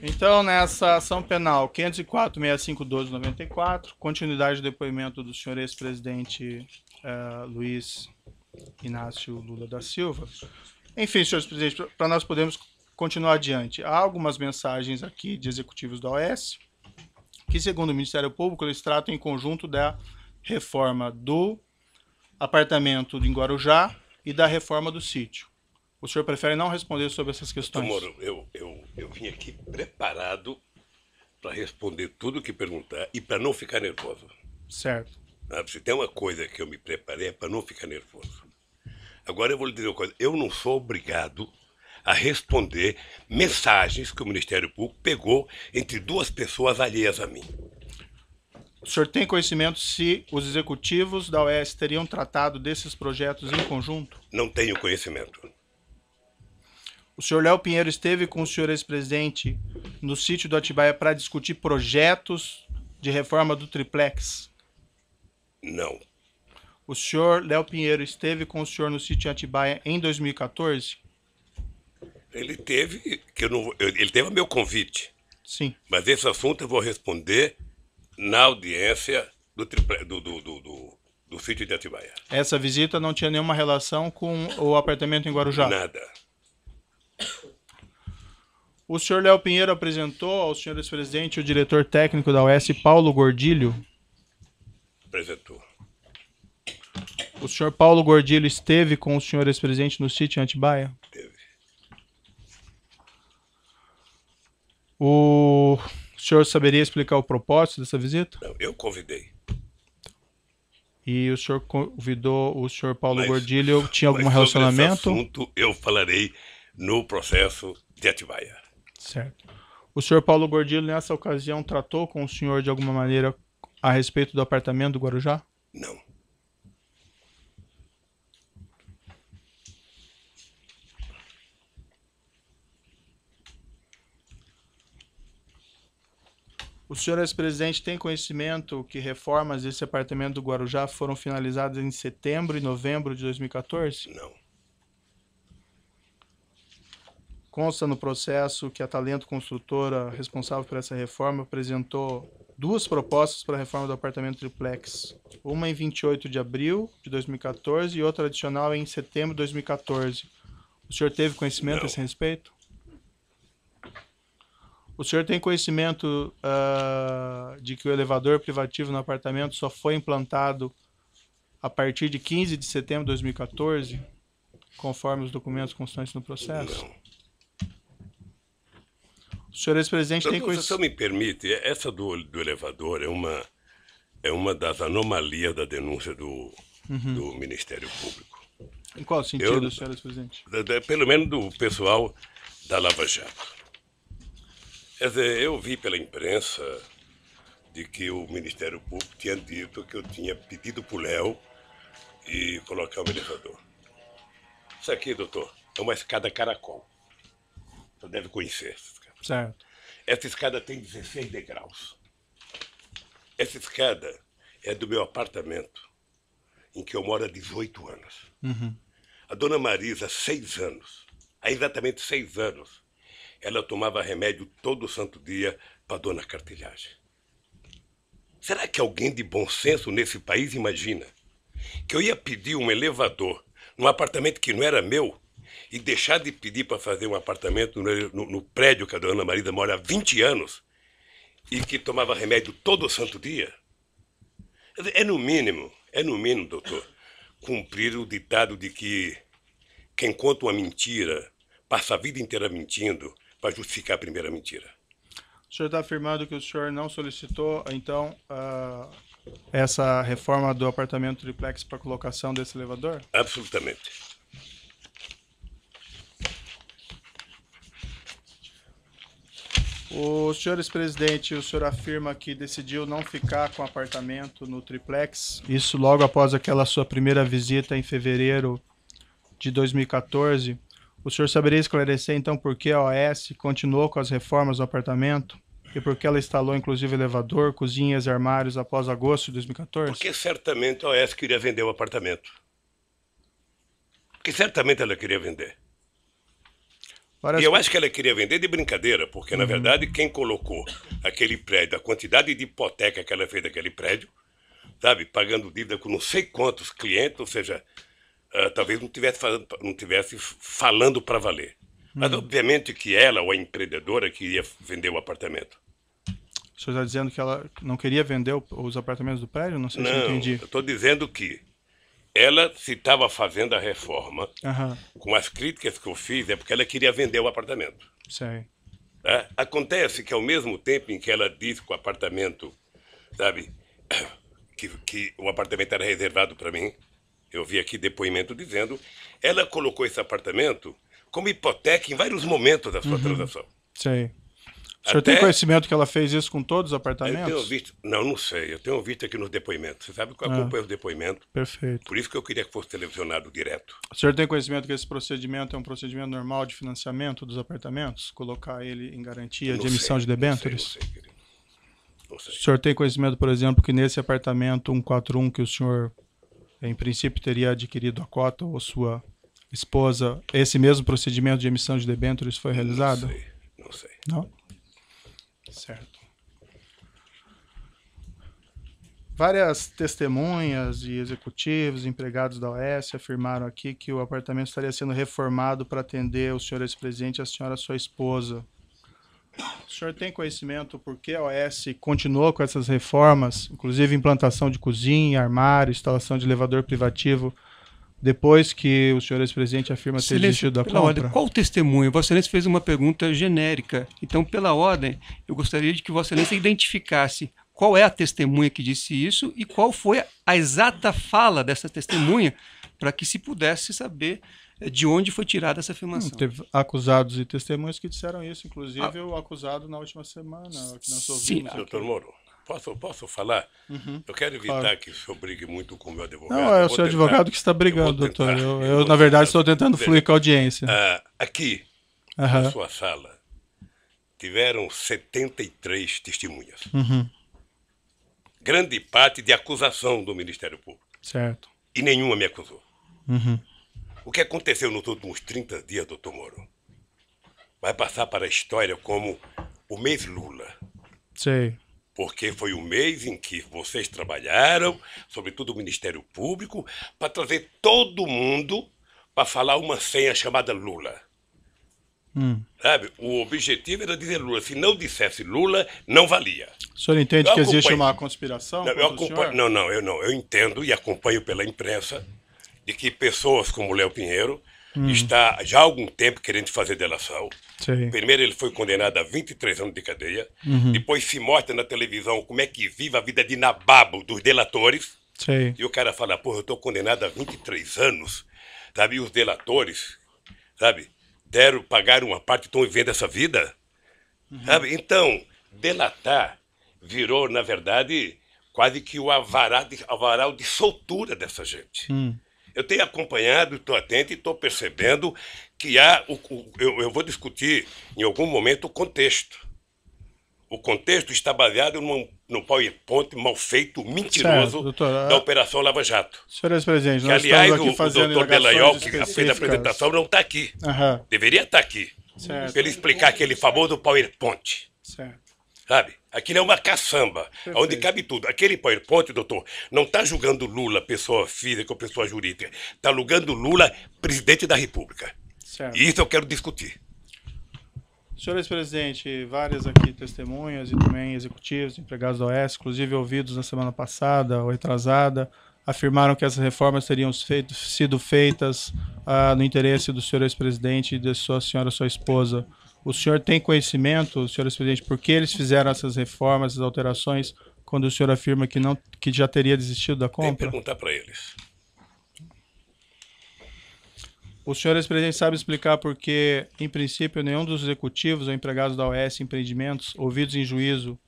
Então, nessa ação penal 504 6512 94 continuidade do depoimento do senhor ex-presidente uh, Luiz Inácio Lula da Silva. Enfim, senhores presidentes, para nós podemos continuar adiante. Há algumas mensagens aqui de executivos da OS, que, segundo o Ministério Público, eles tratam em conjunto da reforma do apartamento em Guarujá e da reforma do sítio. O senhor prefere não responder sobre essas questões? Moro, eu, eu, eu vim aqui preparado para responder tudo o que perguntar e para não ficar nervoso. Certo. Né, se tem uma coisa que eu me preparei é para não ficar nervoso. Agora eu vou lhe dizer uma coisa: eu não sou obrigado a responder mensagens que o Ministério Público pegou entre duas pessoas alheias a mim. O senhor tem conhecimento se os executivos da OES teriam tratado desses projetos em conjunto? Não tenho conhecimento. O senhor Léo Pinheiro esteve com o senhor ex-presidente no sítio do Atibaia para discutir projetos de reforma do triplex? Não. O senhor Léo Pinheiro esteve com o senhor no sítio Atibaia em 2014? Ele teve, que eu não, ele teve o meu convite. Sim. Mas esse assunto eu vou responder na audiência do, triple, do, do, do, do, do sítio de Atibaia. Essa visita não tinha nenhuma relação com o apartamento em Guarujá? Nada. O senhor Léo Pinheiro apresentou ao senhor ex-presidente o diretor técnico da OS, Paulo Gordilho? Apresentou. O senhor Paulo Gordilho esteve com o senhor ex-presidente no sítio Antibaia? Teve. O... o senhor saberia explicar o propósito dessa visita? Não, eu convidei. E o senhor convidou o senhor Paulo mas, Gordilho, tinha algum relacionamento? Assunto eu falarei no processo de Atibaia. Certo. O senhor Paulo Gordilho, nessa ocasião, tratou com o senhor de alguma maneira a respeito do apartamento do Guarujá? Não. O senhor ex-presidente tem conhecimento que reformas desse apartamento do Guarujá foram finalizadas em setembro e novembro de 2014? Não. Consta no processo que a Talento Construtora, responsável por essa reforma, apresentou duas propostas para a reforma do apartamento triplex. Uma em 28 de abril de 2014 e outra adicional em setembro de 2014. O senhor teve conhecimento Não. a esse respeito? O senhor tem conhecimento uh, de que o elevador privativo no apartamento só foi implantado a partir de 15 de setembro de 2014, conforme os documentos constantes no processo? Não ex-presidente tem conhecimento. Se você me permite, essa do, do elevador é uma, é uma das anomalias da denúncia do, uhum. do Ministério Público. Em qual sentido, Eu, ex-presidente? Pelo menos do pessoal da Lava Jato. Quer dizer, eu vi pela imprensa de que o Ministério Público tinha dito que eu tinha pedido para o Léo e colocar o elevador. Isso aqui, doutor, é uma escada caracol. Você deve conhecer escada. Certo. Essa escada tem 16 degraus. Essa escada é do meu apartamento, em que eu moro há 18 anos. Uhum. A dona Marisa, seis anos, há exatamente seis anos, ela tomava remédio todo santo dia para dona Cartilhagem. Será que alguém de bom senso nesse país imagina que eu ia pedir um elevador num apartamento que não era meu e deixar de pedir para fazer um apartamento no, no, no, prédio que a dona Marida mora há 20 anos e que tomava remédio todo santo dia? É no mínimo, é no mínimo, doutor, cumprir o ditado de que quem conta uma mentira passa a vida inteira mentindo para justificar a primeira mentira. O senhor está afirmando que o senhor não solicitou, então, uh, essa reforma do apartamento triplex para colocação desse elevador? Absolutamente. O senhor ex-presidente, o senhor afirma que decidiu não ficar com o apartamento no triplex, isso logo após aquela sua primeira visita em fevereiro de 2014. O senhor saberia esclarecer então por que a OS continuou com as reformas do apartamento e por que ela instalou inclusive elevador, cozinhas e armários após agosto de 2014? Porque certamente a OS queria vender o apartamento. Porque certamente ela queria vender. Parece e eu acho que ela queria vender de brincadeira, porque uhum. na verdade quem colocou aquele prédio, a quantidade de hipoteca que ela fez daquele prédio, sabe, pagando dívida com não sei quantos clientes, ou seja, uh, talvez não tivesse falando, não tivesse falando para valer. Uhum. Mas obviamente que ela, ou a empreendedora, queria vender o apartamento. O senhor está dizendo que ela não queria vender os apartamentos do prédio? Não sei não, se eu entendi. Eu estou dizendo que ela se estava fazendo a reforma, uhum. com as críticas que eu fiz, é porque ela queria vender o apartamento. Sei. É? Acontece que ao mesmo tempo em que ela disse que o apartamento, sabe, que, que o apartamento era reservado para mim, eu vi aqui depoimento dizendo, ela colocou esse apartamento como hipoteca em vários momentos da sua uhum. transação. Sei. O senhor Até... tem conhecimento que ela fez isso com todos os apartamentos? Eu tenho visto, não, não sei. Eu tenho visto aqui nos depoimentos. Você sabe que eu ah. acompanho ah, os depoimentos. Perfeito. Por isso que eu queria que fosse televisionado direto. O senhor tem conhecimento que esse procedimento é um procedimento normal de financiamento dos apartamentos? Colocar ele em garantia não de emissão sei, de debêntures? Não sei, não sei, querido. Não sei. O senhor tem conhecimento, por exemplo, que nesse apartamento 141 que o senhor, em princípio, teria adquirido a cota ou sua esposa, esse mesmo procedimento de emissão de debêntures foi realizado? Não sei. Não sei. Não? Certo. Várias testemunhas e executivos, empregados da OS afirmaram aqui que o apartamento estaria sendo reformado para atender o senhor ex-presidente e a senhora sua esposa. O senhor tem conhecimento por que a OS continuou com essas reformas, inclusive implantação de cozinha, armário, instalação de elevador privativo depois que o senhor ex-presidente afirma ter desistido da compra? Ordem, qual o testemunho? Vossa Excelência fez uma pergunta genérica. Então, pela ordem, eu gostaria de que Vossa Excelência identificasse qual é a testemunha que disse isso e qual foi a exata fala dessa testemunha para que se pudesse saber eh, de onde foi tirada essa afirmação. Hum, teve acusados e testemunhas que disseram isso, inclusive ah, o acusado na última semana, que nós ouvimos. Sim, doutor Moro. Posso, posso falar? Uhum. Eu quero evitar claro. que o senhor brigue muito com o meu advogado. Não, é o seu advogado que está brigando, eu doutor. eu, eu, na verdade, estou tentando dizer, fluir com a audiência. Uh, aqui, uhum. na sua sala, tiveram 73 testemunhas. Uhum. Grande parte de acusação do Ministério Público. Certo. E nenhuma me acusou. Uhum. O que aconteceu nos últimos 30 dias, doutor Moro, vai passar para a história como o mês Lula. Sei porque foi o mês em que vocês trabalharam, sobretudo o Ministério Público, para trazer todo mundo para falar uma senha chamada Lula. Hum. Sabe? O objetivo era dizer Lula. Se não dissesse Lula, não valia. O senhor entende eu que acompanho... existe uma conspiração? Não, eu acompanho... não, não, eu não. Eu entendo e acompanho pela imprensa de que pessoas como Léo Pinheiro hum. está já há algum tempo querendo fazer delação. Sim. Primeiro ele foi condenado a 23 anos de cadeia, uhum. depois se mostra na televisão como é que vive a vida de nababo dos delatores. Sim. E o cara fala, porra, eu estou condenado a 23 anos, sabe? E os delatores, sabe, deram, pagaram uma parte, estão vivendo essa vida, uhum. sabe? Então, delatar virou, na verdade, quase que o avaral de, avaral de soltura dessa gente. Hum. Eu tenho acompanhado, estou atento e estou percebendo que há. O, o, eu, eu vou discutir em algum momento o contexto. O contexto está baseado num, num PowerPoint mal feito, mentiroso, certo, doutor, da Operação Lava Jato. Senhores presidentes, que, aliás, o, o doutor Delanhol, que fez a apresentação, não está aqui. Uhum. Deveria estar tá aqui. Certo. Para ele explicar aquele famoso PowerPoint. Certo. Sabe? Aquilo é uma caçamba, Perfeito. onde cabe tudo. Aquele PowerPoint, doutor, não está julgando Lula, pessoa física ou pessoa jurídica. Está julgando Lula, presidente da República. Certo. E isso eu quero discutir. Senhor ex-presidente, várias aqui testemunhas e também executivos, empregados da OS, inclusive ouvidos na semana passada ou retrasada, afirmaram que essas reformas teriam feito, sido feitas ah, no interesse do senhor ex-presidente e de sua senhora, sua esposa. O senhor tem conhecimento, senhor presidente, por que eles fizeram essas reformas, essas alterações, quando o senhor afirma que não, que já teria desistido da compra? Tem que perguntar para eles. O senhor ex-presidente sabe explicar por que, em princípio, nenhum dos executivos ou empregados da OS Empreendimentos, ouvidos em juízo,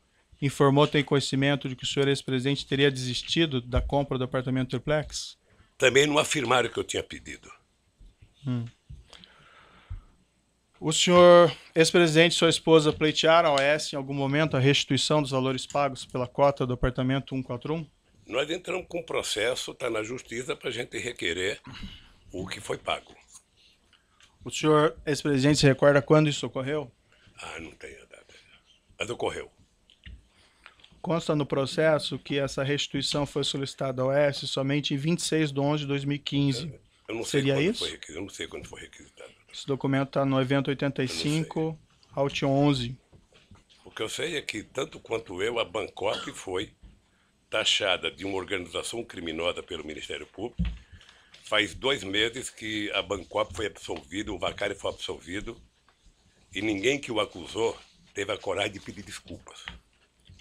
informou ter conhecimento de que o senhor ex-presidente teria desistido da compra do apartamento triplex? Também não afirmaram que eu tinha pedido. Hum. O senhor, ex-presidente e sua esposa pleitearam ao S em algum momento a restituição dos valores pagos pela cota do apartamento 141? Nós entramos com o processo, está na justiça, para a gente requerer o que foi pago. O senhor, ex-presidente, se recorda quando isso ocorreu? Ah, não tenho a data. Mas ocorreu. Consta no processo que essa restituição foi solicitada ao S somente em 26 de 11 de 2015. Eu, não sei Seria isso? Foi, eu não sei quando foi requisitada. Esse documento está no evento 85, Alt 11. O que eu sei é que, tanto quanto eu, a Bangkok foi taxada de uma organização criminosa pelo Ministério Público. Faz dois meses que a Bangkok foi absolvida, o Vacari foi absolvido, e ninguém que o acusou teve a coragem de pedir desculpas.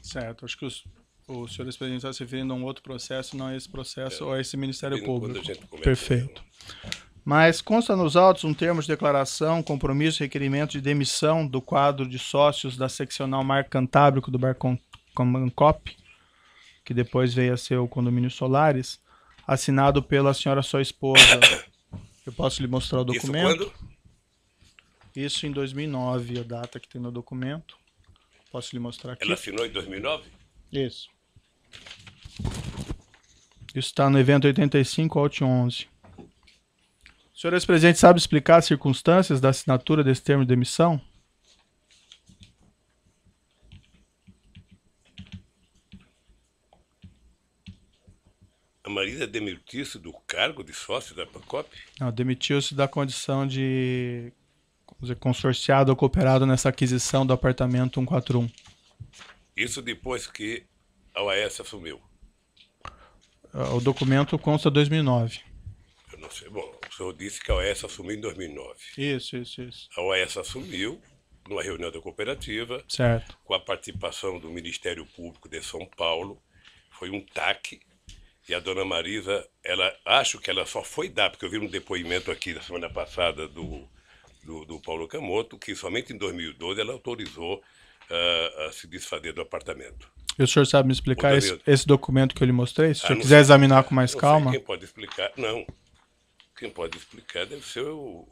Certo, acho que os, o senhor presidente está se referindo a um outro processo, não a esse processo é. ou a esse Ministério Público. Perfeito mas consta nos autos um termo de declaração, compromisso, requerimento de demissão do quadro de sócios da seccional Mar Cantábrico do Comancop, que depois veio a ser o Condomínio Solares, assinado pela senhora sua esposa. Eu posso lhe mostrar o documento? Isso, quando? Isso em 2009, a data que tem no documento. Posso lhe mostrar aqui? Ela assinou em 2009? Isso. Isso está no evento 85 Alt 11 senhor ex-presidente sabe explicar as circunstâncias da assinatura desse termo de demissão? A Marisa demitiu-se do cargo de sócio da Pancop? Não, demitiu-se da condição de dizer, consorciado ou cooperado nessa aquisição do apartamento 141. Isso depois que a OAS assumiu. Ah, o documento consta 2009. Eu não sei. Bom, senhor disse que a OAS assumiu em 2009. Isso, isso, isso. A OAS assumiu numa reunião da cooperativa, certo. com a participação do Ministério Público de São Paulo. Foi um taque. E a dona Marisa, ela acho que ela só foi dar, porque eu vi um depoimento aqui da semana passada do, do, do Paulo Camoto, que somente em 2012 ela autorizou uh, a se desfazer do apartamento. E o senhor sabe me explicar esse, esse, documento que eu lhe mostrei? Se o ah, senhor quiser sei, examinar com mais calma. quem pode explicar? Não, quem pode explicar deve ser o.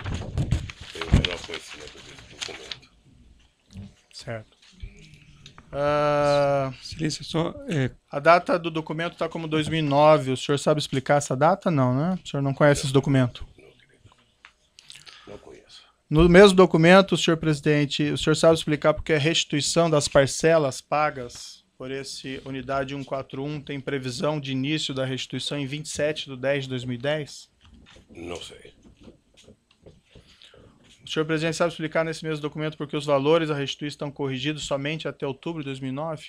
Tem é o menor conhecimento desse documento. Certo. Uh, Silêncio, só, é... A data do documento está como 2009. O senhor sabe explicar essa data? Não, né? O senhor não conhece não, esse documento? Não, querido. Não conheço. No mesmo documento, senhor presidente, o senhor sabe explicar porque é restituição das parcelas pagas por esse Unidade 141 tem previsão de início da restituição em 27 de 10 de 2010? Não sei. O senhor presidente sabe explicar nesse mesmo documento por que os valores da restituição estão corrigidos somente até outubro de 2009?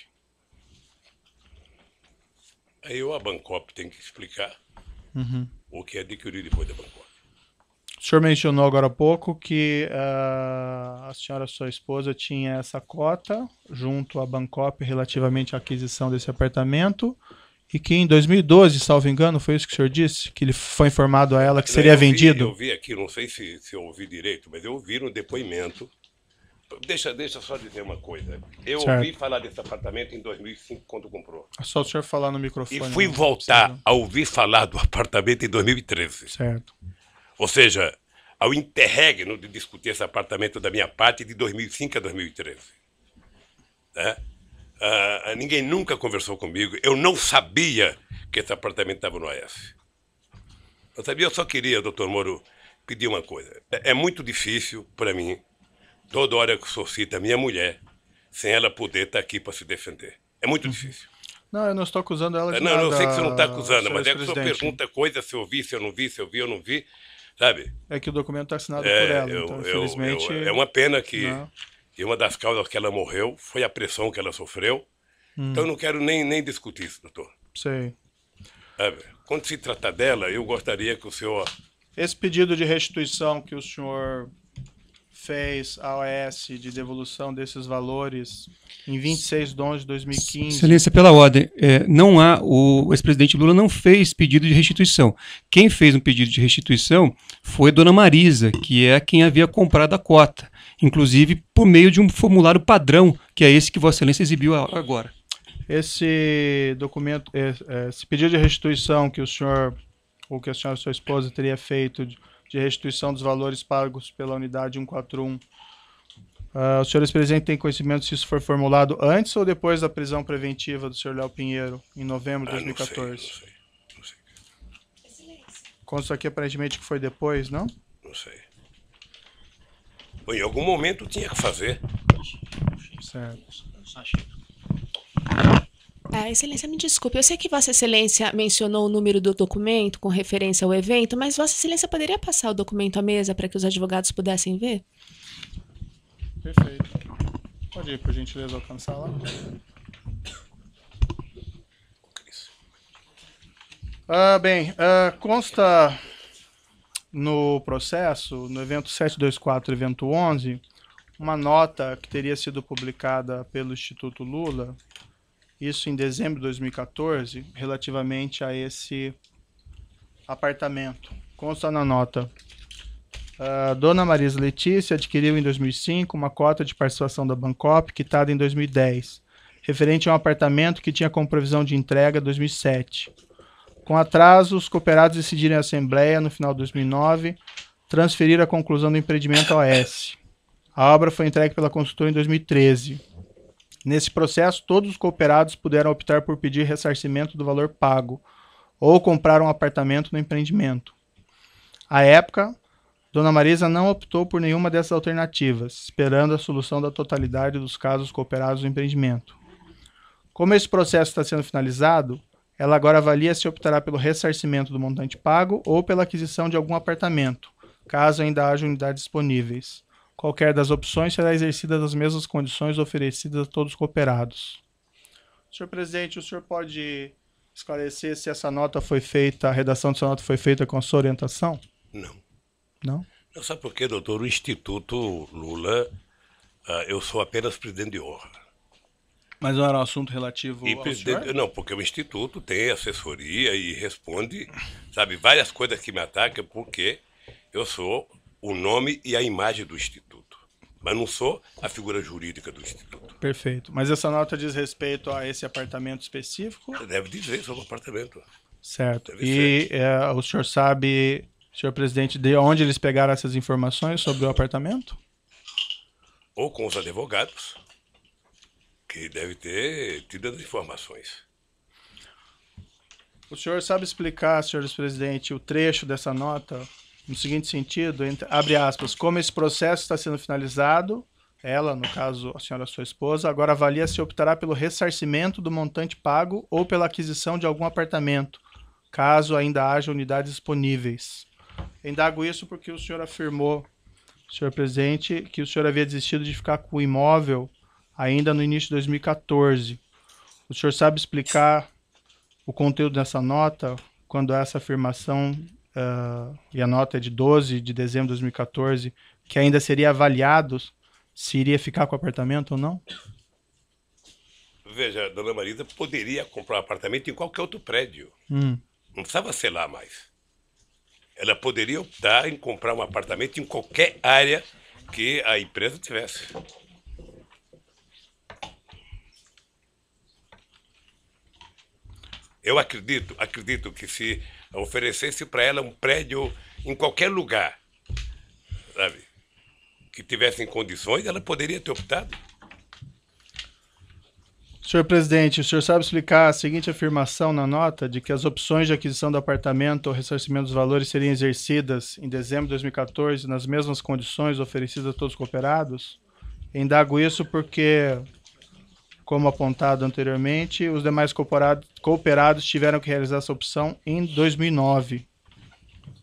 Aí eu, a Bancop tem que explicar uhum. o que é adquirido depois da Bancop senhor mencionou agora há pouco que uh, a senhora, sua esposa, tinha essa cota junto à Bancop relativamente à aquisição desse apartamento e que em 2012, salvo engano, foi isso que o senhor disse? Que ele foi informado a ela que seria eu vi, vendido? Eu vi aqui, não sei se, se eu ouvi direito, mas eu ouvi no depoimento. Deixa, deixa só dizer uma coisa. Eu certo. ouvi falar desse apartamento em 2005, quando comprou. É só o senhor falar no microfone. E fui né? voltar a ouvir falar do apartamento em 2013. Certo. Ou seja, ao interregno de discutir esse apartamento da minha parte de 2005 a 2013. Né? Uh, ninguém nunca conversou comigo, eu não sabia que esse apartamento estava no AS. Eu sabia, eu só queria, doutor Moro, pedir uma coisa. É, é muito difícil para mim, toda hora que cita a minha mulher, sem ela poder estar tá aqui para se defender. É muito uhum. difícil. Não, eu não estou acusando ela é, de não, nada. Não, eu sei que você não está acusando, mas é que o senhor pergunta coisas se eu vi, se eu não vi, se eu vi, eu não vi sabe? É que o documento está assinado é, por ela, eu, então, eu, infelizmente. Eu, é uma pena que, não. Né? uma das causas que ela morreu foi a pressão que ela sofreu. Hum. Então eu não quero nem, nem discutir isso, doutor. Sei. Sabe? Quando se trata dela, eu gostaria que o senhor. Esse pedido de restituição que o senhor fez a OS de devolução desses valores em 26 de 11 de 2015. Excelência, pela ordem, é, não há, o ex-presidente Lula não fez pedido de restituição. Quem fez um pedido de restituição foi Dona Marisa, que é quem havia comprado a cota, inclusive por meio de um formulário padrão, que é esse que Vossa Excelência exibiu agora. Esse documento, é, é, esse pedido de restituição que o senhor ou que a senhora, sua esposa, teria feito de restituição dos valores pagos pela unidade 141. Uh, ah, o senhor ex-presidente tem conhecimento se isso foi formulado antes ou depois da prisão preventiva do senhor Léo Pinheiro, em novembro de 2014? Ah, não sei, não sei. Não sei. Consta aqui aparentemente que foi depois, não? Não sei. Bom, em algum momento tinha que fazer. Certo. Ah, excelência, me desculpe. Eu sei que Vossa Excelência mencionou o número do documento com referência ao evento, mas Vossa Excelência poderia passar o documento à mesa para que os advogados pudessem ver? Perfeito. Pode ir, por gentileza, alcançar lá. Ah, bem, ah, consta no processo, no evento 724, evento 11, uma nota que teria sido publicada pelo Instituto Lula isso em dezembro de 2014, relativamente a esse apartamento. Consta na nota. Uh, Dona Marisa Letícia adquiriu em 2005 uma cota de participação da Bancop, quitada em 2010, referente a um apartamento que tinha como provisão de entrega 2007. Com atraso, os cooperados decidiram em assembleia, no final de 2009, transferir a conclusão do empreendimento ao OS. A obra foi entregue pela consultora em 2013. Nesse processo, todos os cooperados puderam optar por pedir ressarcimento do valor pago ou comprar um apartamento no empreendimento. À época, Dona Marisa não optou por nenhuma dessas alternativas, esperando a solução da totalidade dos casos cooperados no empreendimento. Como esse processo está sendo finalizado, ela agora avalia se optará pelo ressarcimento do montante pago ou pela aquisição de algum apartamento, caso ainda haja unidades disponíveis. Qualquer das opções será exercida nas mesmas condições oferecidas a todos os cooperados. Senhor presidente, o senhor pode esclarecer se essa nota foi feita, a redação dessa nota foi feita com a sua orientação? Não. Não? Não sabe por quê, doutor? O Instituto Lula, uh, eu sou apenas presidente de honra. Mas não era um assunto relativo e presidente, Não, porque o Instituto tem assessoria e responde, sabe, várias coisas que me atacam, porque eu sou o nome e a imagem do Instituto, mas não sou a figura jurídica do Instituto. Perfeito. Mas essa nota diz respeito a esse apartamento específico? Deve dizer sobre o apartamento. Certo. Deve e é, o senhor sabe, senhor presidente, de onde eles pegaram essas informações sobre o apartamento? Ou com os advogados, que deve ter tido as informações. O senhor sabe explicar, senhores presidente, o trecho dessa nota no seguinte sentido, entre, abre aspas, como esse processo está sendo finalizado, ela, no caso, a senhora sua esposa, agora avalia se optará pelo ressarcimento do montante pago ou pela aquisição de algum apartamento, caso ainda haja unidades disponíveis. Indago isso porque o senhor afirmou, senhor presidente, que o senhor havia desistido de ficar com o imóvel ainda no início de 2014. O senhor sabe explicar o conteúdo dessa nota quando essa afirmação uh, e a nota é de 12 de dezembro de 2014, que ainda seria avaliado se iria ficar com o apartamento ou não? Veja, a dona Marisa poderia comprar um apartamento em qualquer outro prédio. Hum. Não precisava ser lá mais. Ela poderia optar em comprar um apartamento em qualquer área que a empresa tivesse. Eu acredito, acredito que se oferecesse para ela um prédio em qualquer lugar, sabe? Que tivesse em condições, ela poderia ter optado. Senhor presidente, o senhor sabe explicar a seguinte afirmação na nota de que as opções de aquisição do apartamento ou ressarcimento dos valores seriam exercidas em dezembro de 2014 nas mesmas condições oferecidas a todos os cooperados? Indago isso porque como apontado anteriormente, os demais cooperados, tiveram que realizar essa opção em 2009.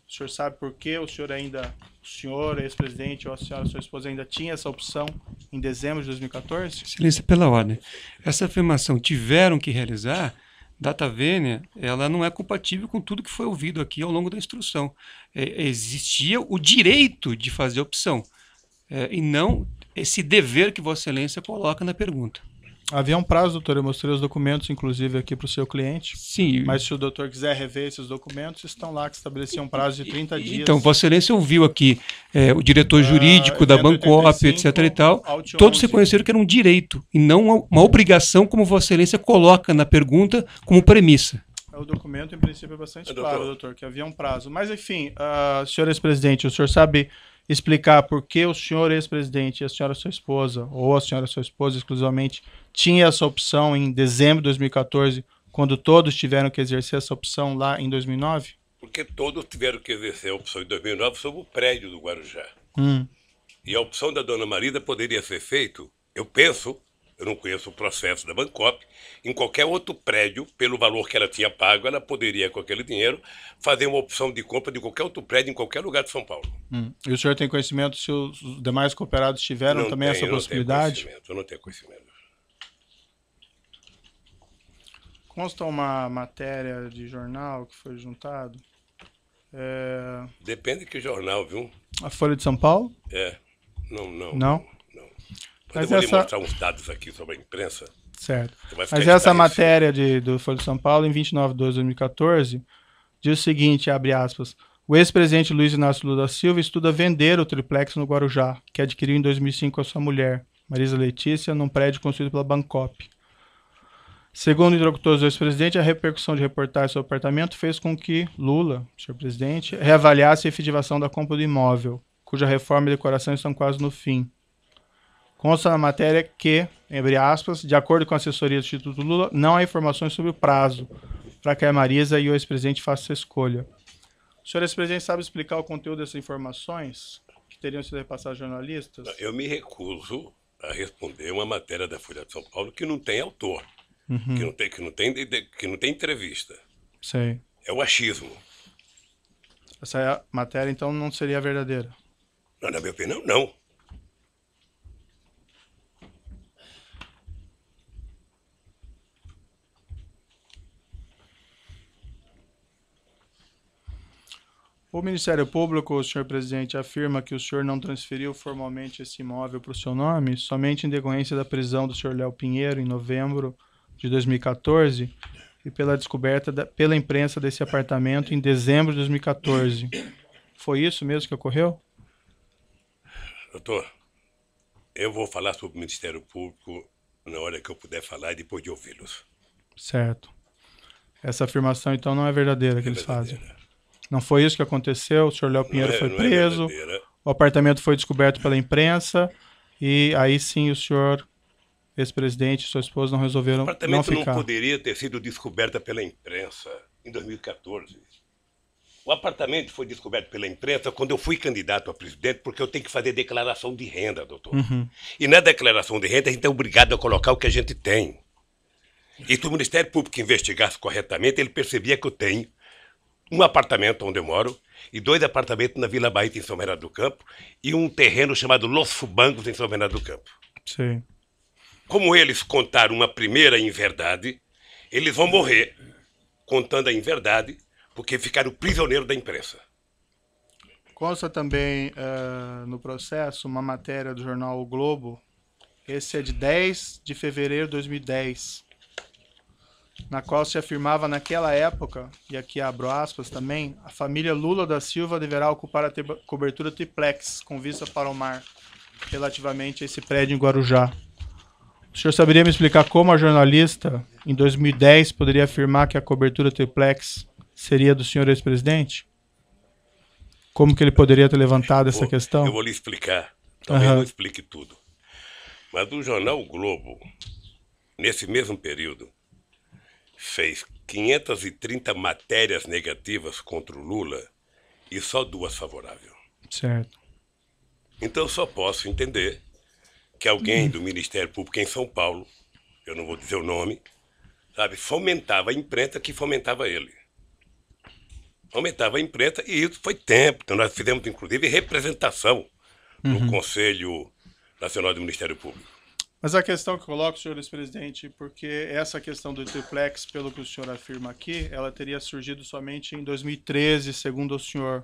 O senhor sabe por que o senhor ainda, o senhor, ex-presidente, ou a senhora, sua esposa, ainda tinha essa opção em dezembro de 2014? Excelência, pela ordem. Essa afirmação tiveram que realizar, data vênia, ela não é compatível com tudo que foi ouvido aqui ao longo da instrução. É, existia o direito de fazer opção, é, e não esse dever que Vossa Excelência coloca na pergunta. Havia um prazo, doutor. Eu mostrei os documentos, inclusive, aqui para o seu cliente. Sim. Mas se o doutor quiser rever esses documentos, estão lá que estabeleciam um prazo de 30 dias. Então, Vossa Excelência ouviu aqui é, o diretor ah, jurídico da da Bancop, etc. e tal. Todos 11. reconheceram que era um direito e não uma obrigação, como Vossa Excelência coloca na pergunta como premissa. É, o documento, em princípio, é bastante é, doutor. claro, doutor, que havia um prazo. Mas, enfim, uh, ah, ex presidente, o senhor sabe explicar por que o senhor ex-presidente e a senhora sua esposa, ou a senhora sua esposa exclusivamente, tinha essa opção em dezembro de 2014, quando todos tiveram que exercer essa opção lá em 2009? Porque todos tiveram que exercer a opção em 2009 sobre o prédio do Guarujá. Hum. E a opção da dona Marida poderia ser feita, eu penso, eu não conheço o processo da Bancop, em qualquer outro prédio, pelo valor que ela tinha pago, ela poderia, com aquele dinheiro, fazer uma opção de compra de qualquer outro prédio em qualquer lugar de São Paulo. Hum. E o senhor tem conhecimento se os demais cooperados tiveram não também tem, essa eu possibilidade? Não eu não tenho conhecimento. Consta uma matéria de jornal que foi juntado? É... Depende que jornal, viu? A Folha de São Paulo? É. Não, não. Não? Mas eu essa... vou mostrar uns dados aqui sobre a imprensa. Certo. Mas essa matéria de, do Folha de São Paulo, em 29 de 2014, diz o seguinte, abre aspas, o ex-presidente Luiz Inácio Lula da Silva estuda vender o triplex no Guarujá, que adquiriu em 2005 com a sua mulher, Marisa Letícia, num prédio construído pela Bancop. Segundo interlocutores do ex-presidente, a repercussão de reportar seu apartamento fez com que Lula, senhor presidente, reavaliasse a efetivação da compra do imóvel, cuja reforma e decoração estão quase no fim. Consta na matéria que, entre aspas, de acordo com a assessoria do Instituto Lula, não há informações sobre o prazo para que a Marisa e o ex-presidente façam escolha. O senhor ex-presidente sabe explicar o conteúdo dessas informações que teriam sido repassadas a jornalistas? Eu me recuso a responder uma matéria da Folha de São Paulo que não tem autor, uhum. que, não tem, que, não tem, que não tem entrevista. Sei. É o achismo. Essa é matéria, então, não seria verdadeira? Não, na minha opinião, não. O Ministério Público, senhor presidente, afirma que o senhor não transferiu formalmente esse imóvel para o seu nome, somente em decorrência da prisão do senhor Léo Pinheiro em novembro de 2014 e pela descoberta da, pela imprensa desse apartamento em dezembro de 2014. Foi isso mesmo que ocorreu? Doutor, eu vou falar sobre o Ministério Público na hora que eu puder falar e depois de ouvi-los. Certo. Essa afirmação, então, não é verdadeira que é verdadeira. eles fazem. Não foi isso que aconteceu. O senhor Léo Pinheiro é, foi é preso. É o apartamento foi descoberto pela imprensa. E aí sim o senhor, ex-presidente e sua esposa não resolveram. O apartamento não, não, poderia ter sido descoberta pela imprensa em 2014. O apartamento foi descoberto pela imprensa quando eu fui candidato a presidente, porque eu tenho que fazer declaração de renda, doutor. Uhum. E na declaração de renda a gente é obrigado a colocar o que a gente tem. E se o Ministério Público investigasse corretamente, ele percebia que eu tenho um apartamento onde eu moro e dois apartamentos na Vila Bahia, em São Bernardo do Campo, e um terreno chamado Los Fubangos, em São Bernardo do Campo. Sim. Como eles contaram uma primeira em verdade, eles vão morrer contando a inverdade porque ficaram prisioneiros da imprensa. Consta também uh, no processo uma matéria do jornal o Globo. Esse é de 10 de fevereiro de 2010 na qual se afirmava naquela época, e aqui abro aspas também, a família Lula da Silva deverá ocupar a cobertura triplex com vista para o mar, relativamente a esse prédio em Guarujá. O senhor saberia me explicar como a jornalista, em 2010, poderia afirmar que a cobertura triplex seria do senhor ex-presidente? Como que ele poderia ter levantado essa questão? Eu vou lhe explicar. Talvez uhum. não explique tudo. Mas o jornal o Globo, nesse mesmo período, fez 530 matérias negativas contra o Lula e só duas favoráveis. Certo. Então só posso entender que alguém do Ministério Público em São Paulo, eu não vou dizer o nome, sabe, fomentava a imprensa que fomentava ele. Fomentava a imprensa e isso foi tempo. Então nós fizemos, inclusive, representação no uhum. Conselho Nacional do Ministério Público. Mas a questão que coloco, senhor ex-presidente, porque essa questão do triplex, pelo que o senhor afirma aqui, ela teria surgido somente em 2013, segundo o senhor.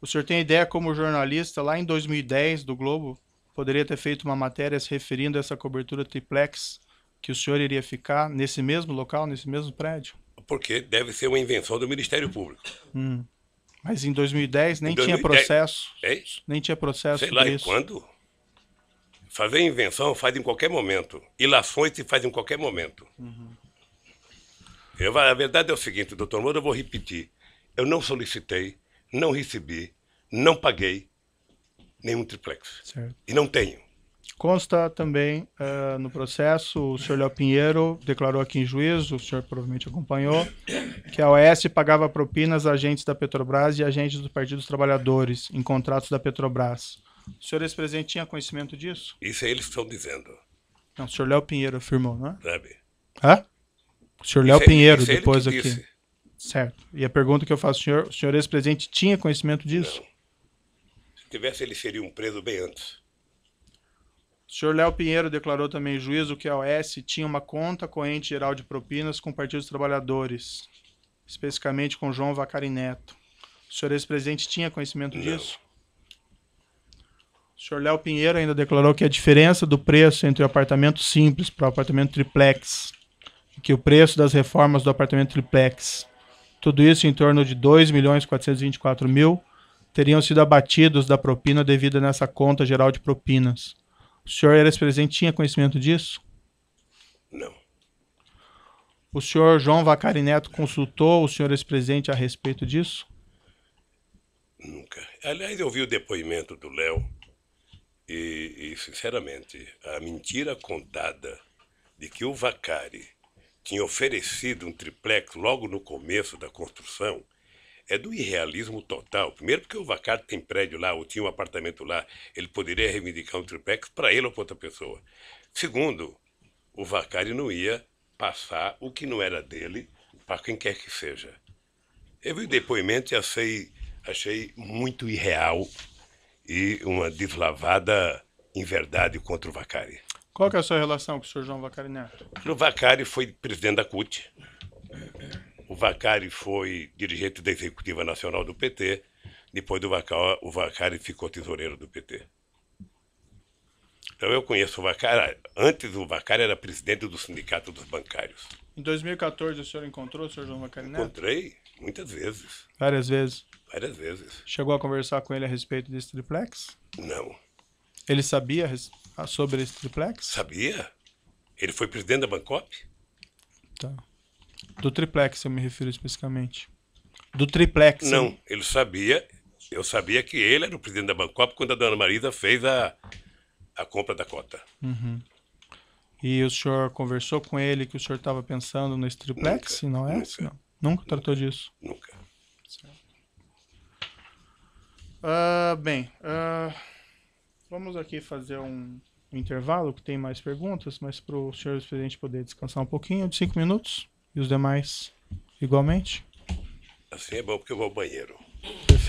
O senhor tem ideia como jornalista, lá em 2010, do Globo, poderia ter feito uma matéria se referindo a essa cobertura triplex, que o senhor iria ficar nesse mesmo local, nesse mesmo prédio? Porque deve ser uma invenção do Ministério Público. Hum. Mas em 2010 nem em 2010, tinha processo. É isso? Nem tinha processo. Sei lá, e quando? Fazer invenção faz em qualquer momento. Ilações se faz em qualquer momento. Uhum. Eu, a verdade é o seguinte, doutor Moura, eu vou repetir. Eu não solicitei, não recebi, não paguei nenhum triplex. Certo. E não tenho. Consta também uh, no processo, o senhor Léo Pinheiro declarou aqui em juízo, o senhor provavelmente acompanhou, que a OS pagava propinas a agentes da Petrobras e agentes do Partido dos Trabalhadores em contratos da Petrobras. O senhor ex-presidente tinha conhecimento disso? Isso é eles que estão dizendo. Não, o senhor Léo Pinheiro afirmou, não é? Sabe? Hã? O senhor Léo isso Pinheiro, depois aqui. Disse. Certo. E a pergunta que eu faço, senhor, o senhor ex-presidente tinha conhecimento disso? Não. Se tivesse, ele seria um preso bem antes. O senhor Léo Pinheiro declarou também em juízo que a OS tinha uma conta corrente geral de propinas com o Partido dos Trabalhadores, especificamente com João Vacari Neto. O senhor ex-presidente tinha conhecimento não. disso? O senhor Léo Pinheiro ainda declarou que a diferença do preço entre o apartamento simples para o apartamento triplex, que o preço das reformas do apartamento triplex, tudo isso em torno de R$ milhões mil, teriam sido abatidos da propina devida nessa conta geral de propinas. O senhor era ex-presidente, tinha conhecimento disso? Não. O senhor João Vacari Neto consultou o senhor ex-presidente a respeito disso? Nunca. Aliás, eu vi o depoimento do Léo e, e, sinceramente, a mentira contada de que o Vacari tinha oferecido um triplex logo no começo da construção é do irrealismo total. Primeiro, porque o Vacari tem prédio lá, ou tinha um apartamento lá, ele poderia reivindicar um triplex para ele ou para outra pessoa. Segundo, o Vacari não ia passar o que não era dele para quem quer que seja. Eu vi o depoimento e achei, achei muito irreal e uma deslavada em verdade contra o Vacari. Qual que é a sua relação com o senhor João Vacari Neto? O Vacari foi presidente da CUT. O Vacari foi dirigente da Executiva Nacional do PT. Depois do Vacari, o Vacari ficou tesoureiro do PT. Então eu conheço o Vacari. Antes o Vacari era presidente do Sindicato dos Bancários. Em 2014 o senhor encontrou o senhor João Vacari Neto? Encontrei muitas vezes. Várias vezes? Várias vezes. Chegou a conversar com ele a respeito desse triplex? Não. Ele sabia sobre esse triplex? Sabia. Ele foi presidente da Bancop? Tá. Do triplex eu me refiro especificamente. Do triplex? Não, hein? ele sabia. Eu sabia que ele era o presidente da Bancop quando a dona Marisa fez a, a compra da cota. Uhum. E o senhor conversou com ele que o senhor estava pensando nesse triplex, nunca, não é? Nunca. Não. Nunca tratou nunca, disso? Nunca. Uh, bem, uh, vamos aqui fazer um intervalo que tem mais perguntas, mas para o senhor presidente poder descansar um pouquinho de cinco minutos e os demais igualmente. Assim é bom porque eu vou ao banheiro. Perfeito.